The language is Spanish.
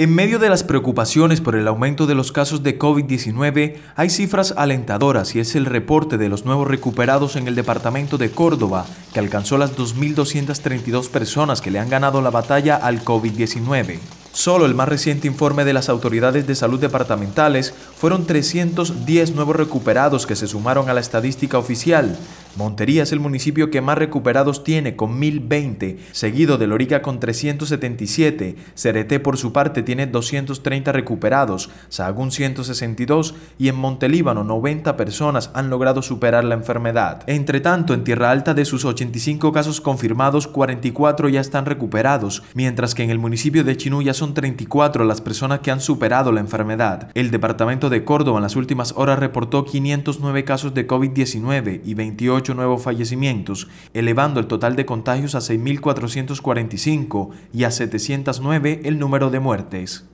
En medio de las preocupaciones por el aumento de los casos de COVID-19, hay cifras alentadoras y es el reporte de los nuevos recuperados en el departamento de Córdoba, que alcanzó las 2.232 personas que le han ganado la batalla al COVID-19. Solo el más reciente informe de las autoridades de salud departamentales fueron 310 nuevos recuperados que se sumaron a la estadística oficial, Montería es el municipio que más recuperados tiene con 1020, seguido de Lorica con 377, Cereté por su parte tiene 230 recuperados, Sahagún 162 y en Montelíbano 90 personas han logrado superar la enfermedad. Entre tanto, en Tierra Alta de sus 85 casos confirmados, 44 ya están recuperados, mientras que en el municipio de Chinú ya son 34 las personas que han superado la enfermedad. El departamento de Córdoba en las últimas horas reportó 509 casos de COVID-19 y 28 nuevos fallecimientos, elevando el total de contagios a 6.445 y a 709 el número de muertes.